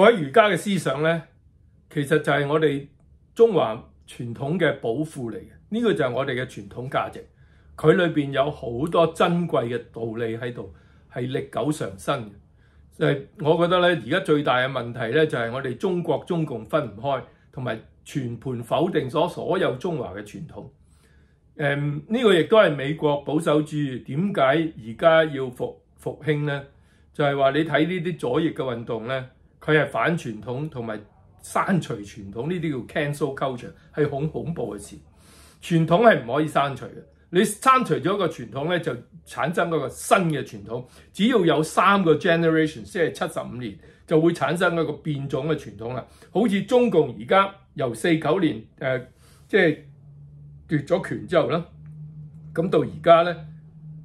我喺儒家嘅思想咧，其實就係我哋中華傳統嘅保庫嚟嘅。呢個就係我哋嘅傳統價值，佢裏边有好多珍貴嘅道理喺度，係歷久常新嘅。我覺得咧，而家最大嘅問題咧，就係我哋中國中共分唔開，同埋全盤否定咗所有中華嘅傳統。誒，呢個亦都係美國保守主義點解而家要復复興咧？就係話你睇呢啲左翼嘅運動咧。佢係反傳統同埋刪除傳統呢啲叫 cancel culture，係好恐怖嘅事。傳統係唔可以刪除嘅，你刪除咗一個傳統咧，就產生一個新嘅傳統。只要有三個 generation，即係七十五年，就會產生一個變種嘅傳統啦。好似中共而家由四九年誒，即係奪咗權之後啦，咁到而家咧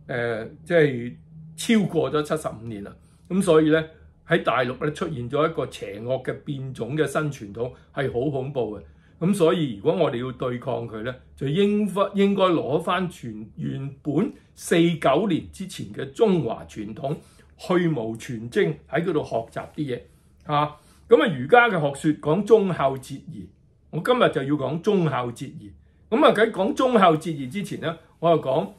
誒，即係超過咗七十五年啦。咁所以咧。喺大陸咧出現咗一個邪惡嘅變種嘅新傳統，係好恐怖嘅。咁所以如果我哋要對抗佢咧，就應忽應該攞翻傳原本四九年之前嘅中華傳統去無全精喺嗰度學習啲嘢嚇。咁啊，儒家嘅學説講忠孝節義，我今日就要講忠孝節義。咁啊喺講忠孝節義之前咧，我又講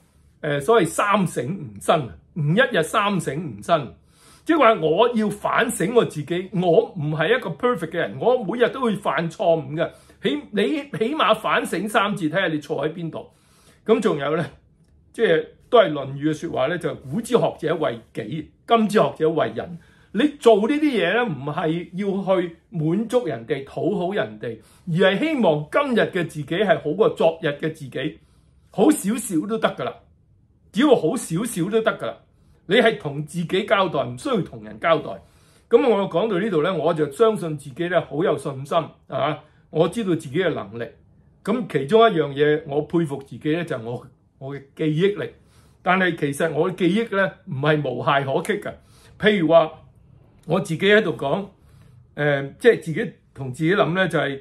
誒所謂三省吾身，吾一日三省吾身。即係話我要反省我自己，我唔係一個 perfect 嘅人，我每日都會犯錯誤嘅。起你起碼反省三字，睇下你錯喺邊度。咁仲有咧，即係都係《論語》嘅説話咧，就係古之學者為己，今之學者為人。你做呢啲嘢咧，唔係要去滿足人哋、討好人哋，而係希望今日嘅自己係好過昨日嘅自己，好少少都得㗎啦。只要好少少都得㗎啦。你係同自己交代，唔需要同人交代。咁我講到呢度咧，我就相信自己咧，好有信心啊！我知道自己嘅能力。咁其中一樣嘢，我佩服自己咧，就係我我嘅記憶力。但係其實我嘅記憶咧，唔係無懈可擊嘅。譬如話，我自己喺度講，誒，即係自己同自己諗咧，就係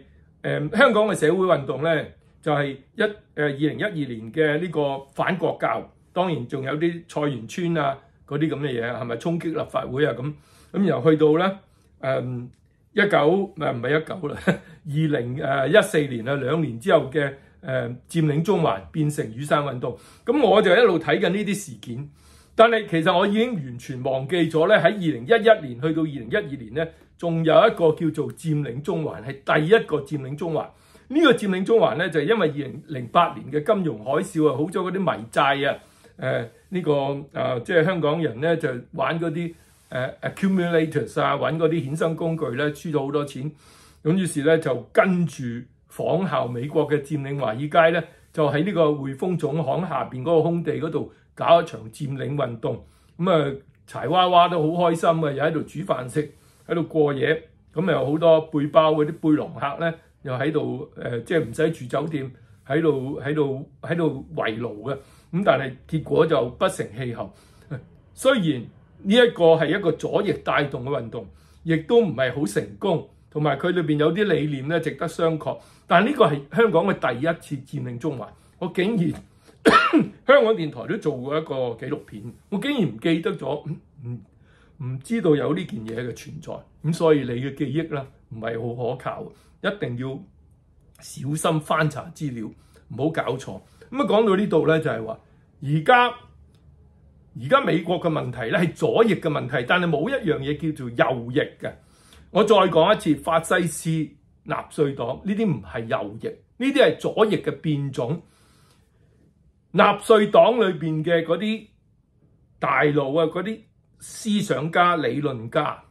誒香港嘅社會運動咧，就係一誒二零一二年嘅呢個反國教，當然仲有啲菜園村啊。嗰啲咁嘅嘢係咪衝擊立法會啊咁咁由去到咧誒一九唔係唔一九啦 二零誒一四年啊兩年之後嘅誒佔領中環變成雨傘運動咁我就一路睇緊呢啲事件，但係其實我已經完全忘記咗咧喺二零一一年去到二零一二年咧，仲有一個叫做佔領中環係第一個佔領中環呢個佔領中環咧就因為二零零八年嘅金融海嘯啊好咗嗰啲迷債啊誒呢個啊，即係香港人咧就玩嗰啲誒 accumulators 啊，揾嗰啲衍生工具咧，輸咗好多錢。咁於是咧就跟住仿效美國嘅佔領華爾街咧，就喺呢個匯豐總行下邊嗰個空地嗰度搞一場佔領運動。咁啊柴娃娃都好開心嘅，又喺度煮飯食，喺度過夜。咁又好多背包嗰啲背囊客咧，又喺度誒，即係唔使住酒店，喺度喺度喺度圍爐嘅。咁但係結果就不成氣候。雖然呢一個係一個左翼帶動嘅運動，亦都唔係好成功，同埋佢裏面有啲理念咧值得商榷。但呢個係香港嘅第一次佔領中環，我竟然 香港電台都做過一個紀錄片，我竟然唔記得咗，唔唔唔知道有呢件嘢嘅存在。咁所以你嘅記憶啦唔係好可靠，一定要小心翻查資料，唔好搞錯。咁啊，讲到呢度咧，就系话而家而家美国嘅问题咧，系左翼嘅问题，但系冇一样嘢叫做右翼嘅。我再讲一次，法西斯、纳粹党呢啲唔系右翼，呢啲系左翼嘅变种。纳粹党里边嘅嗰啲大佬啊，嗰啲思想家、理论家，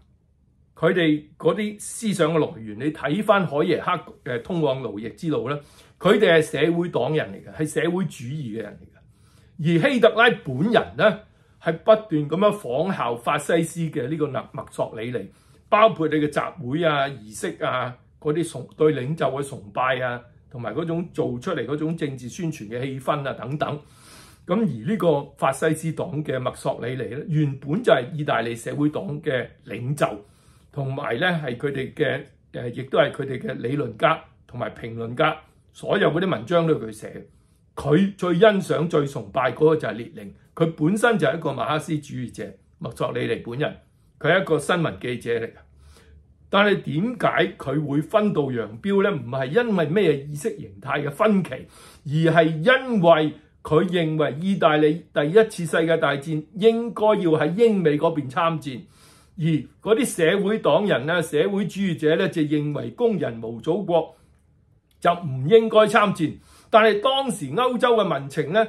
佢哋嗰啲思想嘅来源，你睇翻海耶克嘅《通往奴役之路》咧。佢哋係社會黨人嚟嘅，係社會主義嘅人嚟嘅。而希特拉本人咧係不斷咁樣仿效法西斯嘅呢個納麥索里尼，包括你嘅集會啊、儀式啊、嗰啲崇對領袖嘅崇拜啊，同埋嗰種做出嚟嗰種政治宣傳嘅氣氛啊等等。咁而呢個法西斯黨嘅麥索里尼咧，原本就係意大利社會黨嘅領袖，同埋咧係佢哋嘅誒，亦都係佢哋嘅理論家同埋評論家。所有嗰啲文章都系佢写，佢最欣赏、最崇拜嗰个就系列宁。佢本身就系一个马克思主义者，默作李尼本人，佢系一个新闻记者嚟。但系点解佢会分道扬镳咧？唔系因为咩意识形态嘅分歧，而系因为佢认为意大利第一次世界大战应该要喺英美嗰边参战，而嗰啲社会党人啊、社会主义者咧就认为工人无祖国。就唔應該參戰，但係當時歐洲嘅民情呢，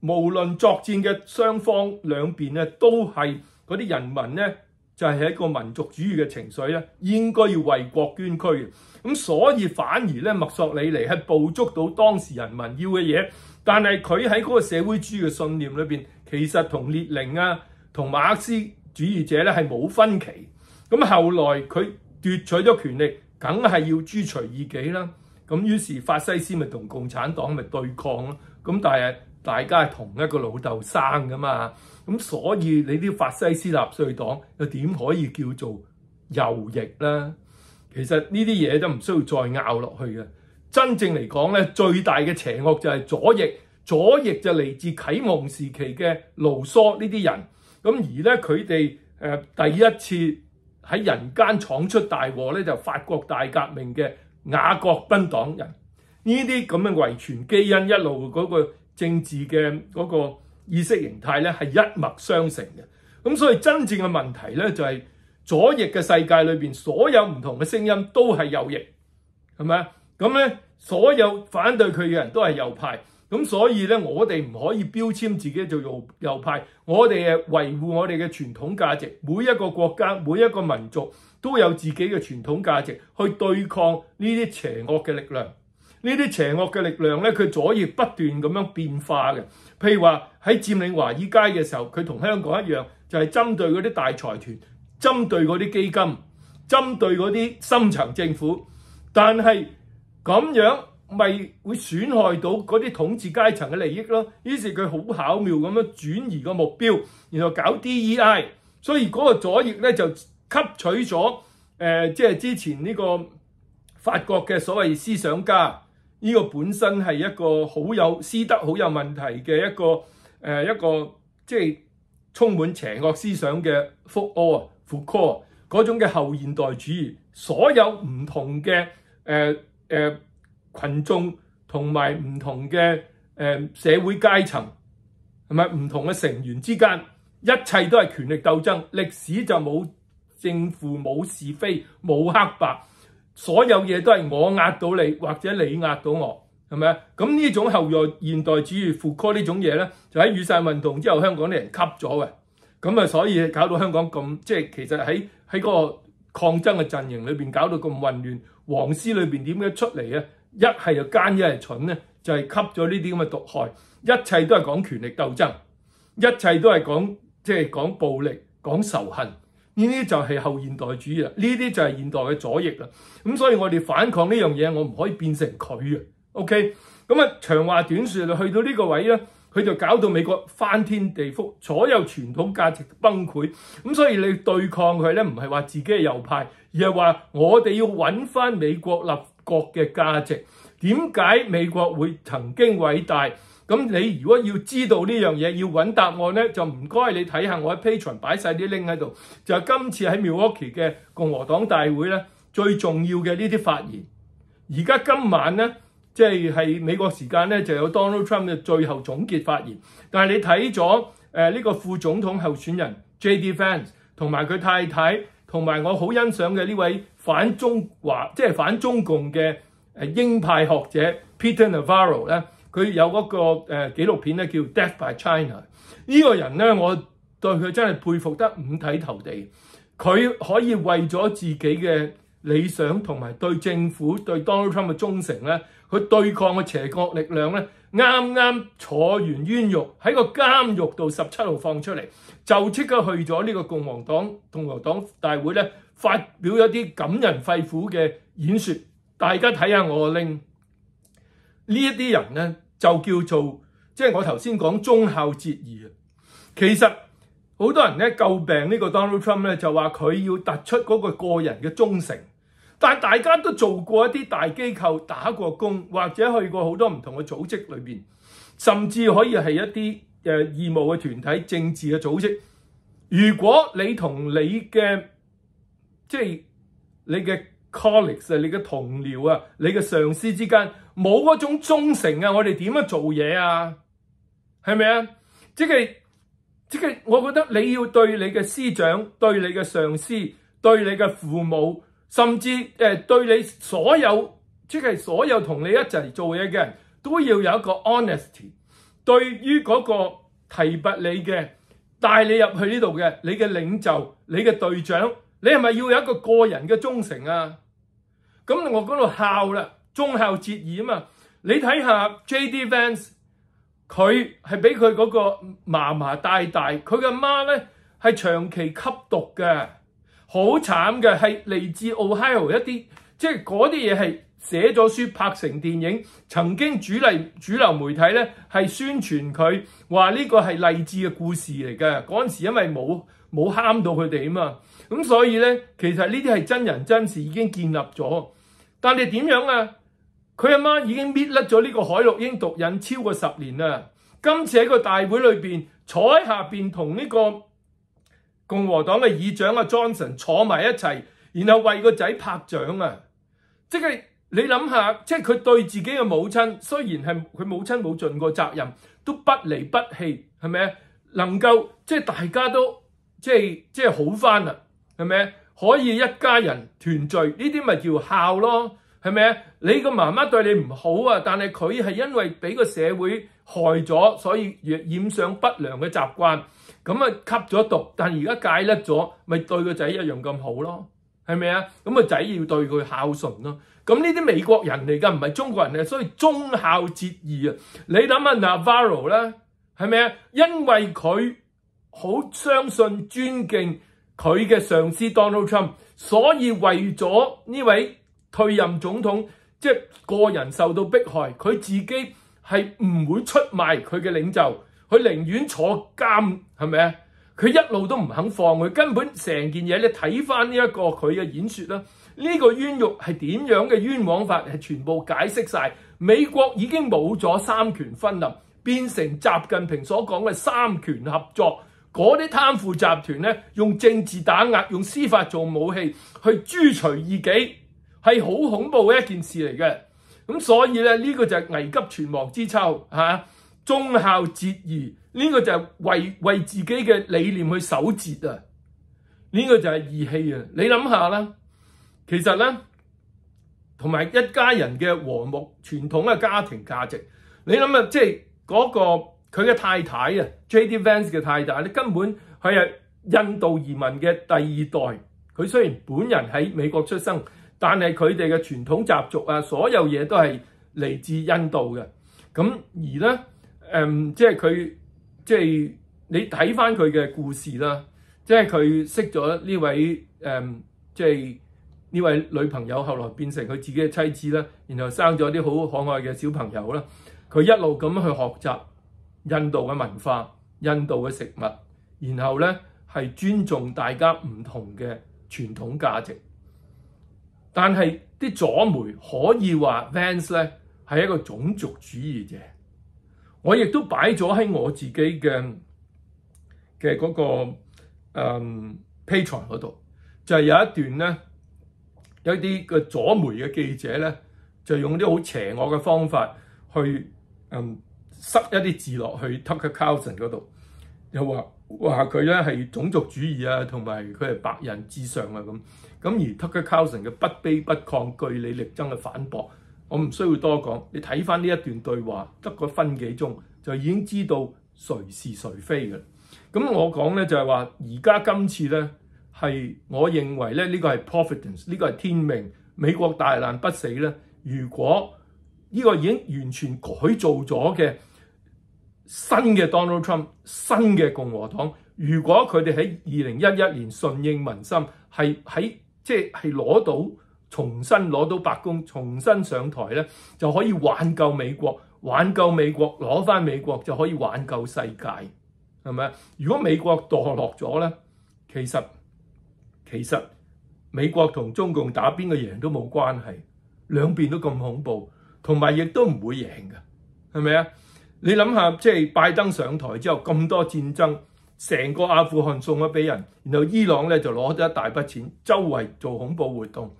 無論作戰嘅雙方兩邊呢，都係嗰啲人民呢，就係一個民族主義嘅情緒咧，應該要為國捐躯。嘅。咁所以反而呢，墨索里尼係捕捉到當時人民要嘅嘢，但係佢喺嗰個社會主義嘅信念裏边，其實同列寧啊、同馬克思主義者呢，係冇分歧。咁後來佢奪取咗權力，梗係要豬馴二己啦。咁於是法西斯咪同共產黨咪對抗咯，咁但係大家係同一個老豆生噶嘛，咁所以你啲法西斯納粹黨又點可以叫做右翼咧？其實呢啲嘢都唔需要再拗落去嘅。真正嚟講咧，最大嘅邪惡就係左翼，左翼就嚟自啟蒙時期嘅盧梭呢啲人，咁而咧佢哋第一次喺人間闖出大禍咧，就法國大革命嘅。雅各賓黨人呢啲咁嘅遗傳基因一路嗰個政治嘅嗰個意識形態咧係一脈相承嘅，咁所以真正嘅問題咧就係左翼嘅世界裏边所有唔同嘅聲音都係右翼，係咪啊？咁咧所有反對佢嘅人都係右派，咁所以咧我哋唔可以標籤自己做右右派，我哋誒維護我哋嘅傳統價值，每一個國家每一個民族。都有自己嘅傳統價值去對抗呢啲邪惡嘅力量。呢啲邪惡嘅力量咧，佢左翼不斷咁樣變化嘅。譬如話喺佔領華爾街嘅時候，佢同香港一樣，就係針對嗰啲大財團、針對嗰啲基金、針對嗰啲深層政府。但係咁樣咪會損害到嗰啲統治階層嘅利益咯。於是佢好巧妙咁樣轉移個目標，然後搞 DEI。所以嗰個左翼咧就～吸取咗誒，即係之前呢個法國嘅所謂思想家，呢個本身係一個好有私德、好有問題嘅一個誒一個，即係充滿邪惡思想嘅福奧福柯嗰種嘅後現代主義。所有唔同嘅誒誒羣眾同埋唔同嘅誒社會階層同埋唔同嘅成員之間，一切都係權力鬥爭，歷史就冇。正府冇是非冇黑白，所有嘢都係我壓到你，或者你壓到我，係咪啊？咁呢種後代現代主義復科呢種嘢咧，就喺雨傘運動之後，香港啲人吸咗嘅。咁啊，所以搞到香港咁即係其實喺喺個抗爭嘅陣營裏面搞到咁混亂，皇師裏面點解出嚟啊？一係就奸，一係蠢咧，就係吸咗呢啲咁嘅毒害，一切都係講權力鬥爭，一切都係講即係講暴力、講仇恨。呢啲就係後現代主義啦，呢啲就係現代嘅左翼啦。咁所以我哋反抗呢樣嘢，我唔可以變成佢啊。OK，咁啊長話短説，去到呢個位咧，佢就搞到美國翻天地覆，所有傳統價值崩潰。咁所以你對抗佢咧，唔係話自己係右派，而係話我哋要揾翻美國立國嘅價值。點解美國會曾經偉大？咁你如果要知道呢樣嘢，要揾答案咧，就唔該你睇下我喺 Patreon 擺曬啲 link 喺度，就係今次喺 Milwaukee 嘅共和黨大會咧，最重要嘅呢啲發言。而家今晚咧，即係係美國時間咧，就有 Donald Trump 嘅最後總結發言。但係你睇咗誒呢個副總統候選人 J.D. Vance 同埋佢太太，同埋我好欣賞嘅呢位反中華即係反中共嘅英派學者 Peter Navarro 咧。佢有嗰個誒紀錄片咧，叫《Death by China》。呢個人咧，我對佢真係佩服得五體投地。佢可以為咗自己嘅理想同埋對政府對 Donald Trump 嘅忠誠咧，佢對抗嘅邪惡力量咧，啱啱坐完冤獄喺個監獄度十七號放出嚟，就即刻去咗呢個共和黨共和黨大會咧，發表一啲感人肺腑嘅演說。大家睇下我令。呢一啲人咧就叫做，即係我頭先講忠孝節義啊。其實好多人咧救病呢個 Donald Trump 咧，就話佢要突出嗰個個人嘅忠誠，但大家都做過一啲大機構打過工，或者去過好多唔同嘅組織裏面，甚至可以係一啲誒義務嘅團體、政治嘅組織。如果你同你嘅，即係你嘅。colleagues 啊，你嘅同僚啊，你嘅上司之間冇嗰種忠誠啊，我哋點樣做嘢啊？係咪啊？即係即系，我覺得你要對你嘅師長、對你嘅上司、對你嘅父母，甚至誒對你所有，即係所有同你一齊做嘢嘅人都要有一個 honesty。對於嗰個提拔你嘅、帶你入去呢度嘅、你嘅領袖、你嘅隊長。你係咪要有一個個人嘅忠誠啊？咁我講到孝啦，忠孝節義啊嘛。你睇下 J.D. Vance，佢係俾佢嗰個嫲嫲帶大，佢嘅媽呢係長期吸毒嘅，好慘嘅。係嚟自 Ohio 一啲，即係嗰啲嘢係寫咗書、拍成電影，曾經主嚟主流媒體呢係宣傳佢話呢個係勵志嘅故事嚟嘅。嗰陣時因為冇冇慳到佢哋啊嘛。咁所以咧，其實呢啲係真人真事，已經建立咗。但係點樣啊？佢阿媽已經搣甩咗呢個海洛英毒癮超過十年啦。今次喺個大會裏面，坐喺下面同呢個共和黨嘅議長啊 Johnson 坐埋一齊，然後為個仔拍掌啊！即係你諗下，即係佢對自己嘅母親，雖然係佢母親冇盡過責任，都不離不棄，係咪能夠即係大家都即係即係好返啦。系咪？可以一家人團聚，呢啲咪叫孝咯？系咪啊？你個媽媽對你唔好啊，但係佢係因為俾個社會害咗，所以染上不良嘅習慣，咁啊吸咗毒，但係而家戒甩咗，咪對個仔一樣咁好咯？係咪啊？咁啊仔要對佢孝順咯。咁呢啲美國人嚟噶，唔係中國人嚟，所以忠孝節義啊！你諗下 n a v a r o 啦，係咪啊？因為佢好相信尊敬。佢嘅上司 Donald Trump，所以为咗呢位退任总统，即系个人受到迫害，佢自己系唔会出卖佢嘅领袖，佢宁愿坐监，系咪啊？佢一路都唔肯放佢，根本成件嘢你睇翻呢一个佢嘅演说啦，呢个冤狱系点样嘅冤枉法系全部解释晒。美国已经冇咗三权分立，变成习近平所讲嘅三权合作。嗰啲貪腐集團咧，用政治打壓，用司法做武器去株除異己，係好恐怖嘅一件事嚟嘅。咁所以咧，呢個就係危急存亡之秋嚇，忠孝節義呢個就係為為自己嘅理念去守節啊。呢個就係義氣啊！你諗下啦，其實咧，同埋一家人嘅和睦傳統嘅家庭價值，你諗下即係嗰個。佢嘅太太啊，J. D. Vance 嘅太太咧，根本佢系印度移民嘅第二代。佢虽然本人喺美国出生，但系佢哋嘅传统习俗啊，所有嘢都系嚟自印度嘅。咁而咧，嗯，即系佢即系你睇翻佢嘅故事啦，即系佢识咗呢位嗯，即系呢位女朋友，后来变成佢自己嘅妻子啦，然后生咗啲好可爱嘅小朋友啦。佢一路咁去学习。印度嘅文化、印度嘅食物，然後咧係尊重大家唔同嘅傳統價值。但係啲左媒可以話 v a n s 咧係一個種族主義者。我亦都擺咗喺我自己嘅嘅嗰個誒批裁嗰度，就係有一段咧有啲嘅左媒嘅記者咧，就用啲好邪惡嘅方法去嗯。塞一啲字落去 Tucker Carlson 嗰度，又話話佢咧係種族主義啊，同埋佢係白人至上啊咁，咁而 Tucker Carlson 嘅不卑不亢、據理力爭嘅反駁，我唔需要多講。你睇翻呢一段對話，得個分幾鐘就已經知道誰是誰非嘅。咁我講咧就係話，而家今次咧係我認為咧呢個係 Providence，呢個係天命。美國大難不死咧，如果呢個已經完全改造咗嘅。新嘅 Donald Trump，新嘅共和黨，如果佢哋喺二零一一年順應民心，係喺即係攞到重新攞到白宮，重新上台咧，就可以挽救美國，挽救美國攞翻美國就可以挽救世界，係咪啊？如果美國墮落咗咧，其實其實美國同中共打邊個贏都冇關係，兩邊都咁恐怖，同埋亦都唔會贏噶，係咪啊？你諗下，即系拜登上台之后咁多战争，成个阿富汗送咗俾人，然后伊朗咧就攞咗一大笔钱，周围做恐怖活动。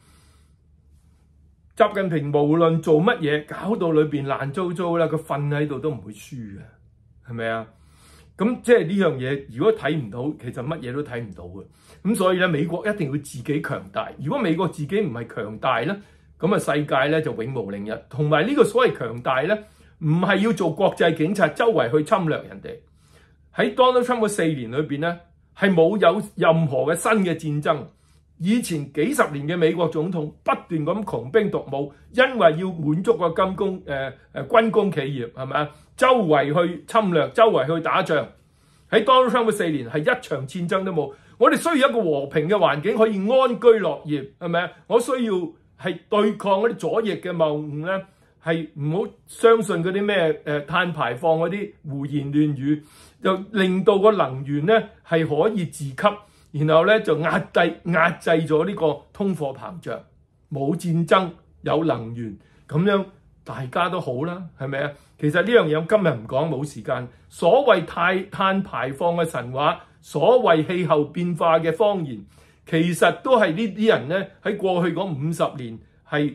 习近平无论做乜嘢，搞到里边烂糟糟啦，佢瞓喺度都唔会输嘅，系咪啊？咁即系呢样嘢，如果睇唔到，其实乜嘢都睇唔到嘅。咁所以咧，美国一定要自己强大。如果美国自己唔系强大咧，咁啊世界咧就永无宁日。同埋呢个所谓强大咧。唔係要做國際警察，周圍去侵略人哋。喺 Donald Trump 個四年裏面咧，係冇有任何嘅新嘅戰爭。以前幾十年嘅美國總統不斷咁窮兵獨武，因為要滿足個金工誒誒軍工企業係咪啊？周圍去侵略，周圍去打仗。喺 Donald Trump 個四年係一場戰爭都冇。我哋需要一個和平嘅環境可以安居樂業，係咪啊？我需要係對抗嗰啲左翼嘅冒誤咧。係唔好相信嗰啲咩誒碳排放嗰啲胡言亂語，就令到個能源咧係可以自給，然後咧就壓低壓制咗呢個通貨膨脹，冇戰爭，有能源咁樣大家都好啦，係咪啊？其實呢樣嘢我今日唔講冇時間。所謂太碳排放嘅神話，所謂氣候變化嘅方言，其實都係呢啲人咧喺過去嗰五十年係。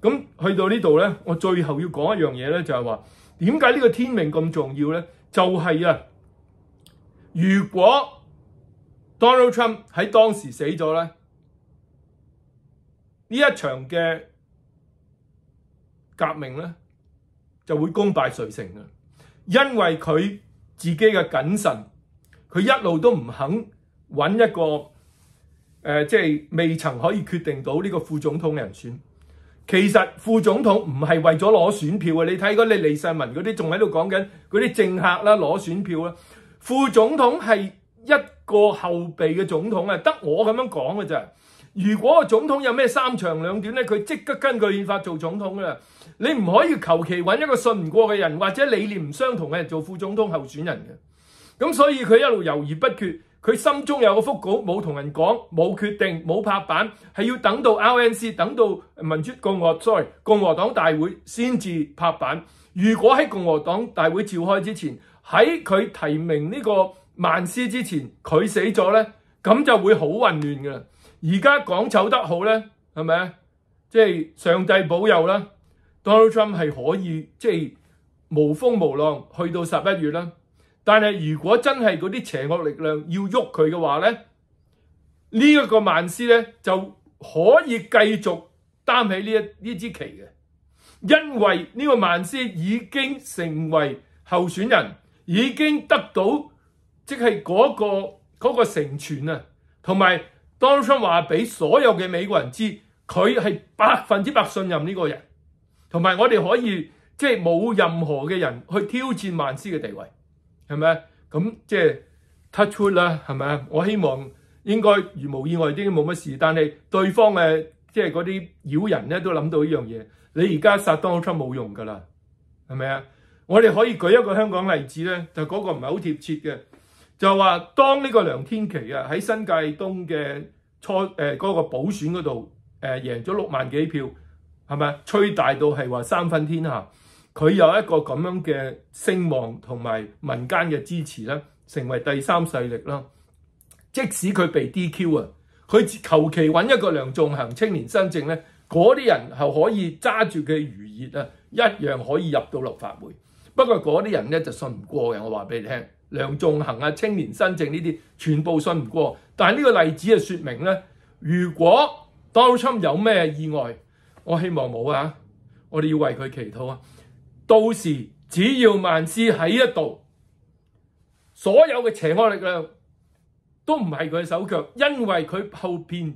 咁去到呢度咧，我最後要講一樣嘢咧，就係話點解呢個天命咁重要咧？就係啊，如果 Donald Trump 喺當時死咗咧，呢一場嘅革命咧就會功敗垂成因為佢自己嘅謹慎，佢一路都唔肯揾一個呃，即係未曾可以決定到呢個副總統嘅人選。其實副總統唔係為咗攞選票啊！你睇嗰啲李世民嗰啲仲喺度講緊嗰啲政客啦，攞選票啦。副總統係一個後備嘅總統啊，得我咁樣講嘅咋。如果個總統有咩三長兩短呢，佢即刻根據憲法做總統啦。你唔可以求其揾一個信唔過嘅人或者理念唔相同嘅人做副總統候選人嘅。咁所以佢一路猶豫不決。佢心中有個復稿，冇同人講，冇決定，冇拍板，係要等到 RNC，等到民主共和 s o r r y 共和黨大會先至拍板。如果喺共和黨大會召開之前，喺佢提名呢個曼斯之前佢死咗呢，咁就會好混亂噶。而家講醜得好呢，係咪即係上帝保佑啦，Donald Trump 係可以即係無風無浪去到十一月啦。但系如果真係嗰啲邪惡力量要喐佢嘅話咧，呢一個曼斯咧就可以繼續擔起呢一呢支旗嘅，因為呢個曼斯已經成為候選人，已經得到即係嗰個嗰成全啊，同埋當初話俾所有嘅美國人知，佢係百分之百信任呢個人，同埋我哋可以即係冇任何嘅人去挑戰曼斯嘅地位。系咪？咁即係 touch w o o d 啦，系咪我希望應該如無意外應該冇乜事，但係對方嘅即係嗰啲妖人咧都諗到依樣嘢。你而家殺 touch out 冇用㗎啦，係咪啊？我哋可以舉一個香港例子咧，就嗰個唔係好貼切嘅，就話當呢個梁天琪啊喺新界東嘅初誒嗰個補選嗰度誒贏咗六萬幾票，係咪吹大到係話三分天下。佢有一個咁樣嘅聲望同埋民間嘅支持咧，成為第三勢力啦。即使佢被 DQ 啊，佢求其揾一個梁仲恒青年新政咧，嗰啲人係可以揸住嘅餘熱啊，一樣可以入到立法會。不過嗰啲人咧就信唔過嘅，我話俾你聽，梁仲恒啊、青年新政呢啲全部信唔過。但係呢個例子啊，説明咧，如果 Donald Trump 有咩意外，我希望冇啊。我哋要為佢祈禱啊！到時只要萬斯喺一度，所有嘅邪惡力量都唔係佢手腳，因為佢後边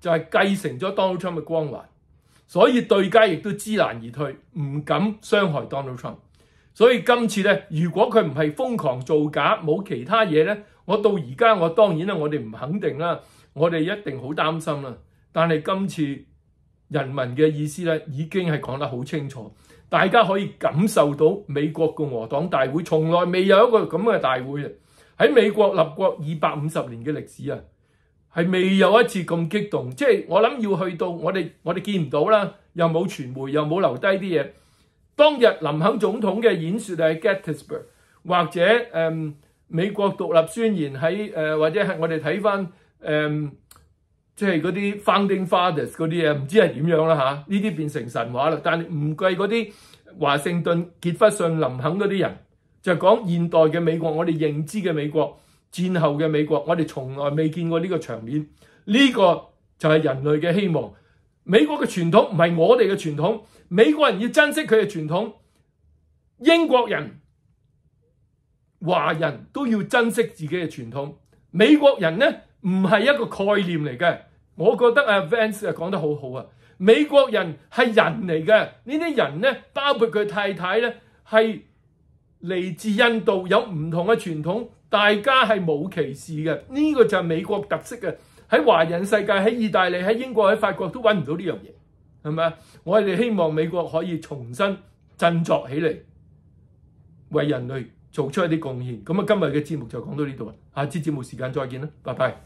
就係繼承咗 Donald Trump 嘅光環，所以對家亦都知難而退，唔敢傷害 Donald Trump。所以今次咧，如果佢唔係瘋狂造假，冇其他嘢咧，我到而家我當然咧，我哋唔肯定啦，我哋一定好擔心啦。但係今次人民嘅意思咧，已經係講得好清楚。大家可以感受到美國共和黨大會從來未有一個咁嘅大會啊！喺美國立國二百五十年嘅歷史啊，係未有一次咁激動。即係我諗要去到我哋，我哋見唔到啦，又冇傳媒，又冇留低啲嘢。當日林肯總統嘅演说係 Gettysburg，或者美國獨立宣言喺或者我哋睇翻即係嗰啲 Founding Fathers 嗰啲嘢，唔知係點樣啦吓，呢啲變成神話啦。但唔計嗰啲華盛頓、傑弗遜、林肯嗰啲人，就講現代嘅美國，我哋認知嘅美國，戰後嘅美國，我哋從來未見過呢個場面。呢個就係人類嘅希望。美國嘅傳統唔係我哋嘅傳統，美國人要珍惜佢嘅傳統，英國人、華人都要珍惜自己嘅傳統，美國人呢？唔係一個概念嚟嘅，我覺得啊 Vance 講得好好啊！美國人係人嚟嘅，呢啲人咧包括佢太太咧係嚟自印度，有唔同嘅傳統，大家係冇歧視嘅。呢個就係美國特色嘅，喺華人世界、喺意大利、喺英國、喺法國都揾唔到呢樣嘢，係咪啊？我哋希望美國可以重新振作起嚟，為人類做出一啲貢獻。咁啊，今日嘅節目就講到呢度啊，下次節目時間再見啦，拜拜。